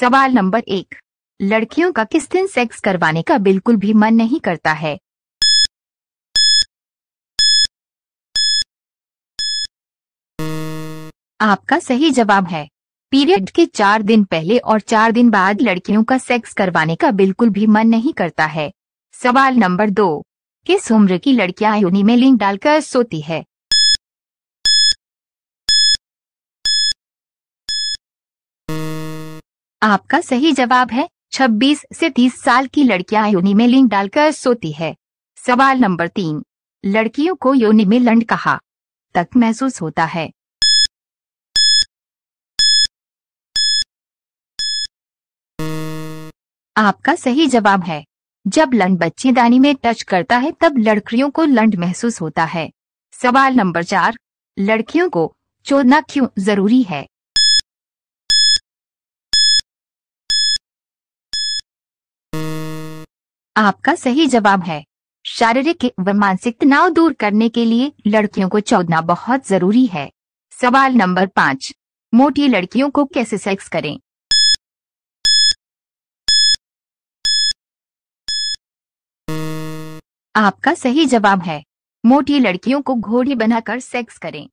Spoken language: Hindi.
सवाल नंबर एक लड़कियों का किस दिन सेक्स करवाने का बिल्कुल भी मन नहीं करता है आपका सही जवाब है पीरियड के चार दिन पहले और चार दिन बाद लड़कियों का सेक्स करवाने का बिल्कुल भी मन नहीं करता है सवाल नंबर दो किस उम्र की लड़कियां योनि में लिंग डालकर सोती है आपका सही जवाब है 26 से 30 साल की लड़कियां योनि में लिंग डालकर सोती है सवाल नंबर तीन लड़कियों को योनि में लंड कहा तक महसूस होता है आपका सही जवाब है जब लंड बच्चेदानी में टच करता है तब लड़कियों को लंड महसूस होता है सवाल नंबर चार लड़कियों को चोदना क्यों जरूरी है आपका सही जवाब है शारीरिक व मानसिक तनाव दूर करने के लिए लड़कियों को चौदना बहुत जरूरी है सवाल नंबर पाँच मोटी लड़कियों को कैसे सेक्स करें आपका सही जवाब है मोटी लड़कियों को घोड़ी बनाकर सेक्स करें